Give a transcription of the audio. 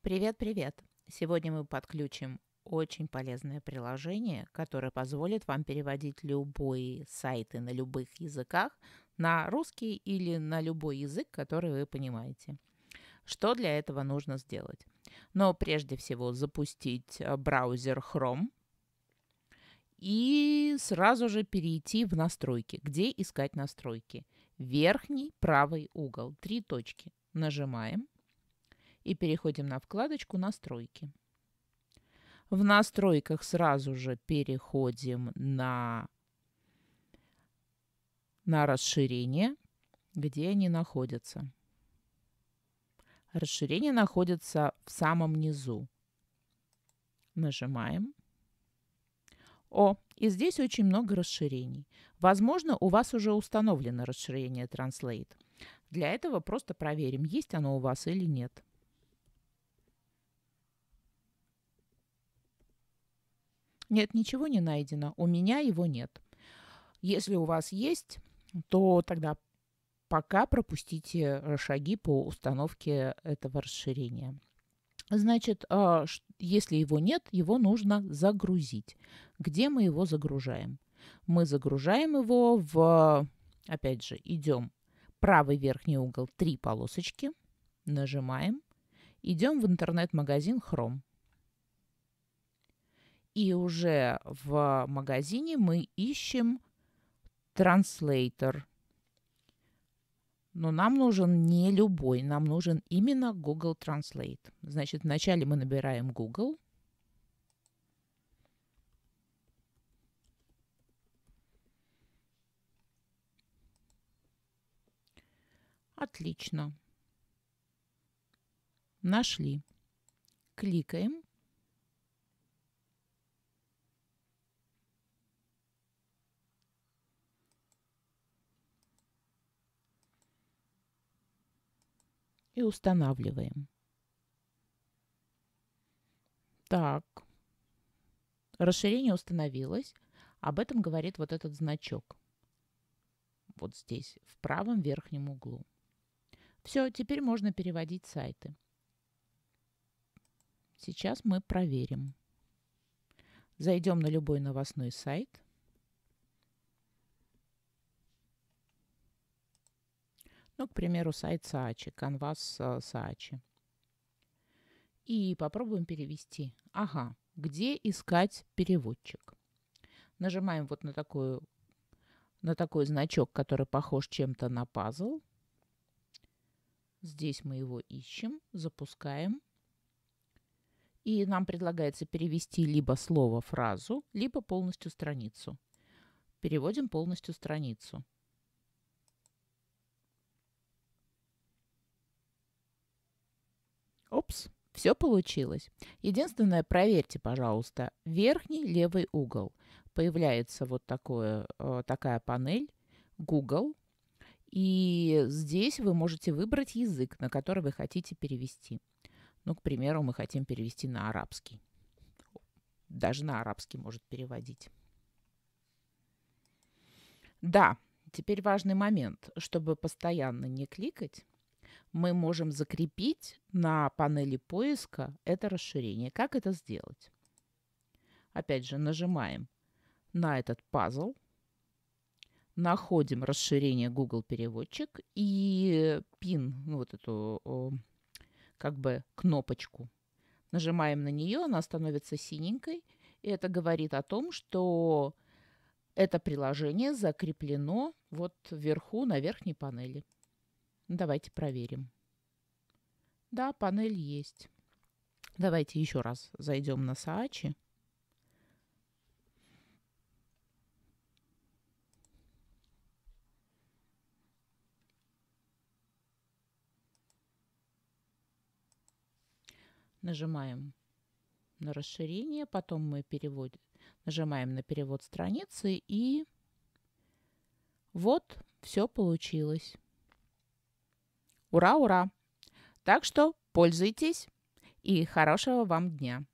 Привет-привет! Сегодня мы подключим очень полезное приложение, которое позволит вам переводить любые сайты на любых языках на русский или на любой язык, который вы понимаете. Что для этого нужно сделать? Но прежде всего запустить э, браузер Chrome и сразу же перейти в настройки. Где искать настройки? Верхний правый угол, три точки. Нажимаем – и переходим на вкладочку «Настройки». В настройках сразу же переходим на, на расширение, где они находятся. Расширение находится в самом низу. Нажимаем. О, и здесь очень много расширений. Возможно, у вас уже установлено расширение Translate. Для этого просто проверим, есть оно у вас или нет. Нет, ничего не найдено. У меня его нет. Если у вас есть, то тогда пока пропустите э, шаги по установке этого расширения. Значит, а, если его нет, его нужно загрузить. Где мы его загружаем? Мы загружаем его в, опять же, идем правый верхний угол, три полосочки, нажимаем, идем в интернет-магазин Chrome. И уже в магазине мы ищем транслейтер. Но нам нужен не любой, нам нужен именно Google Translate. Значит, вначале мы набираем Google. Отлично. Нашли. Кликаем. и устанавливаем. Так, расширение установилось. Об этом говорит вот этот значок. Вот здесь, в правом верхнем углу. Все, теперь можно переводить сайты. Сейчас мы проверим. Зайдем на любой новостной сайт – Ну, к примеру, сайт Саачи, канвас э, Саачи. И попробуем перевести. Ага, где искать переводчик? Нажимаем вот на, такую, на такой значок, который похож чем-то на пазл. Здесь мы его ищем, запускаем. И нам предлагается перевести либо слово, фразу, либо полностью страницу. Переводим полностью страницу. Опс. Все получилось. Единственное, проверьте, пожалуйста, верхний левый угол. Появляется вот такое, э, такая панель Google. И здесь вы можете выбрать язык, на который вы хотите перевести. Ну, к примеру, мы хотим перевести на арабский. Даже на арабский может переводить. Да, теперь важный момент. Чтобы постоянно не кликать, мы можем закрепить на панели поиска это расширение. Как это сделать? Опять же, нажимаем на этот пазл, находим расширение Google переводчик и пин, ну, вот эту как бы кнопочку. Нажимаем на нее, она становится синенькой, и это говорит о том, что это приложение закреплено вот вверху на верхней панели. Ну, давайте проверим. Да, панель есть. Давайте еще раз зайдем на Саачи. Нажимаем на расширение, потом мы перевод... нажимаем на перевод страницы и вот все получилось. Ура, ура! Так что пользуйтесь и хорошего вам дня!